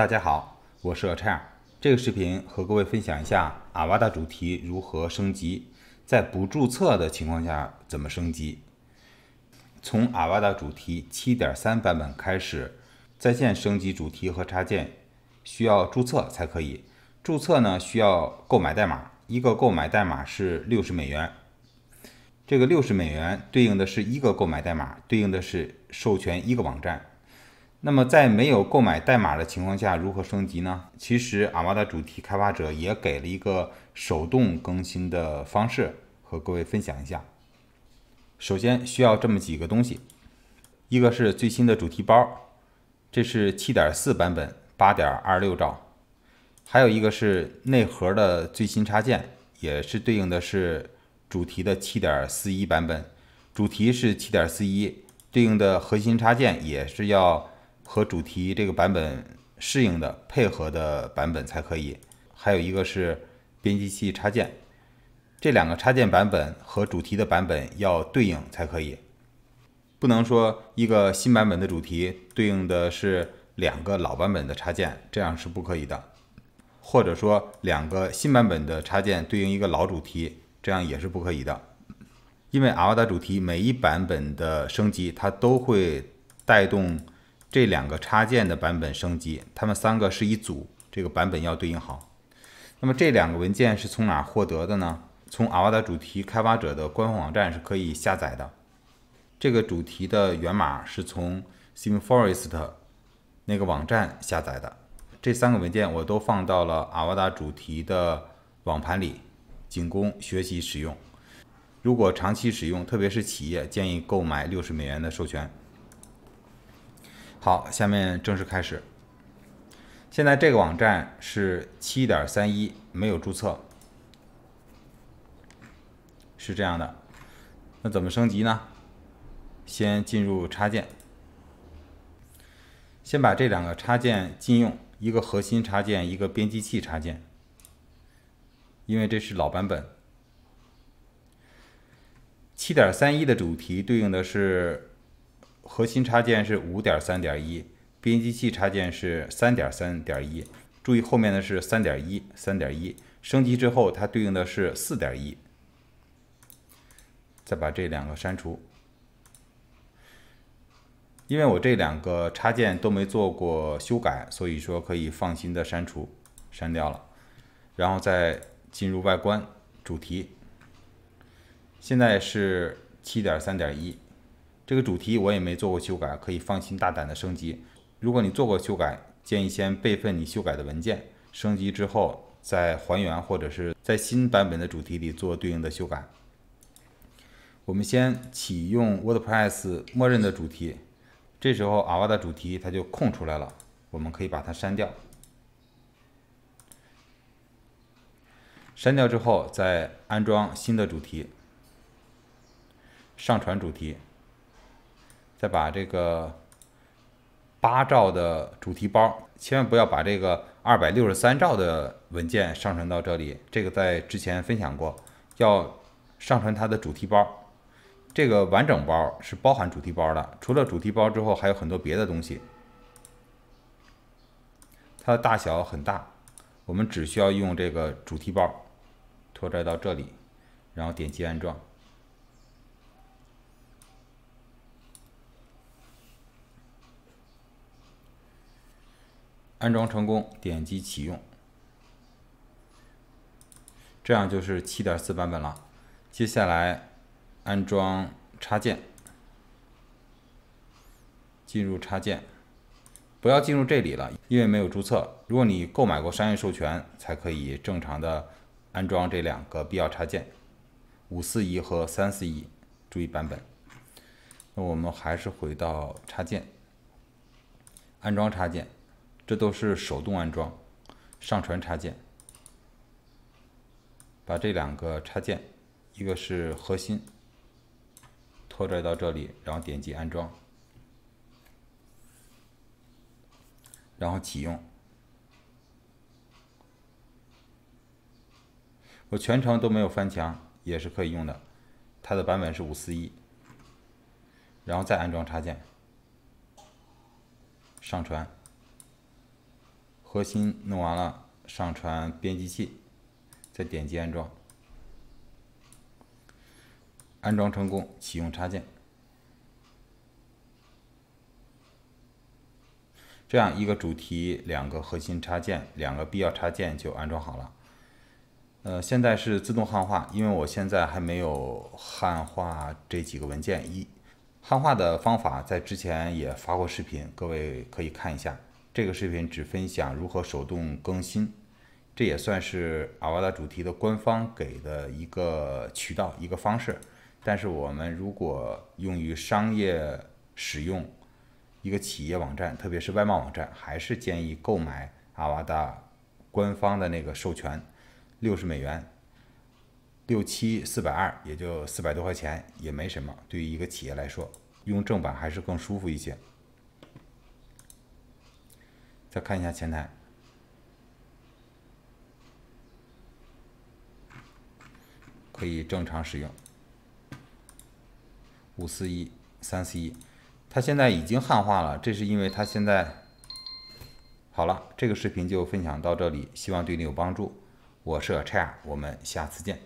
大家好，我是 i 柴。这个视频和各位分享一下阿瓦达主题如何升级，在不注册的情况下怎么升级。从阿瓦达主题七点三版本开始，在线升级主题和插件需要注册才可以。注册呢，需要购买代码，一个购买代码是六十美元。这个六十美元对应的是一个购买代码，对应的是授权一个网站。那么，在没有购买代码的情况下，如何升级呢？其实，阿玛达主题开发者也给了一个手动更新的方式，和各位分享一下。首先需要这么几个东西，一个是最新的主题包，这是7.4版本，8.26兆；还有一个是内核的最新插件，也是对应的是主题的7.41版本，主题是7.41，对应的核心插件也是要。和主题这个版本适应的配合的版本才可以。还有一个是编辑器插件，这两个插件版本和主题的版本要对应才可以，不能说一个新版本的主题对应的是两个老版本的插件，这样是不可以的。或者说两个新版本的插件对应一个老主题，这样也是不可以的。因为阿瓦达主题每一版本的升级，它都会带动。这两个插件的版本升级，它们三个是一组，这个版本要对应好。那么这两个文件是从哪获得的呢？从阿瓦达主题开发者的官方网站是可以下载的。这个主题的源码是从 SimForest 那个网站下载的。这三个文件我都放到了阿瓦达主题的网盘里，仅供学习使用。如果长期使用，特别是企业，建议购买六十美元的授权。好，下面正式开始。现在这个网站是七点三一，没有注册，是这样的。那怎么升级呢？先进入插件，先把这两个插件禁用，一个核心插件，一个编辑器插件，因为这是老版本。七点三一的主题对应的是。核心插件是五点三点一，编辑器插件是三点三点一。注意后面的是三点一，三点一升级之后，它对应的是四点一。再把这两个删除，因为我这两个插件都没做过修改，所以说可以放心的删除，删掉了。然后再进入外观主题，现在是七点三点一。这个主题我也没做过修改，可以放心大胆的升级。如果你做过修改，建议先备份你修改的文件，升级之后再还原，或者是在新版本的主题里做对应的修改。我们先启用 WordPress 默认的主题，这时候 Ava 的主题它就空出来了，我们可以把它删掉。删掉之后再安装新的主题，上传主题。再把这个八兆的主题包，千万不要把这个二百六十三兆的文件上传到这里。这个在之前分享过，要上传它的主题包。这个完整包是包含主题包的，除了主题包之后还有很多别的东西。它的大小很大，我们只需要用这个主题包拖拽到这里，然后点击安装。安装成功，点击启用，这样就是七点四版本了。接下来安装插件，进入插件，不要进入这里了，因为没有注册。如果你购买过商业授权，才可以正常的安装这两个必要插件：五四一和三四一。注意版本。那我们还是回到插件，安装插件。这都是手动安装、上传插件。把这两个插件，一个是核心，拖拽到这里，然后点击安装，然后启用。我全程都没有翻墙，也是可以用的。它的版本是五四一，然后再安装插件、上传。核心弄完了，上传编辑器，再点击安装，安装成功，启用插件。这样一个主题，两个核心插件，两个必要插件就安装好了。呃，现在是自动汉化，因为我现在还没有汉化这几个文件。一汉化的方法在之前也发过视频，各位可以看一下。这个视频只分享如何手动更新，这也算是阿瓦达主题的官方给的一个渠道、一个方式。但是我们如果用于商业使用，一个企业网站，特别是外贸网站，还是建议购买阿瓦达官方的那个授权，六十美元，六七四百二，也就四百多块钱，也没什么。对于一个企业来说，用正版还是更舒服一些。再看一下前台，可以正常使用。五四一三四一，它现在已经汉化了，这是因为它现在好了。这个视频就分享到这里，希望对你有帮助。我是 h 尔，我们下次见。